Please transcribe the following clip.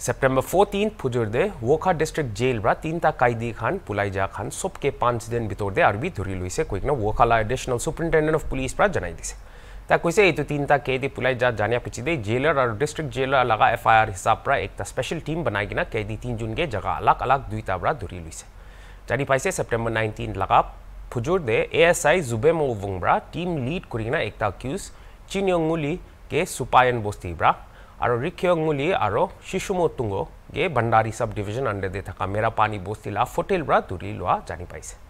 सितंबर फुजुर फुजुर्दे वोखा district jail रा तीनता कैदी खान पुलाइजा खान सब के पांच दिन दे आरबी धुरी ना वोखा ला एडिशनल सुपरिटेंडेंट ऑफ पुलिस रा जनाई दिसे ता कोइसे एतु तीनता कैदी पुलाइजा जानिया दे जेलर और डिस्ट्रिक्ट जेलर लगा एफआईआर हिसाब एक ता स्पेशल टीम बनाइगिना कैदी तीन जून के जगह अलग अलग दुईता रा धुरी लुइसे जानी पाइसे सेप्टेम्बर नाइनटीन लगा फुजुर्दे आई जुबेमो वुंगरा टीम लीड एक ता अक्यूज चिनियोंगुली के सुपायन ब्रा আৰু ৰিক্ষংগুলি আৰু শিশুমতুংগে ভাণ্ডাৰী চাব ডিভিজন আণ্ডাৰ দি থকা মেৰাপানী বস্তিলা ফটেলৰ পৰা দূৰি লোৱা জানি পাইছে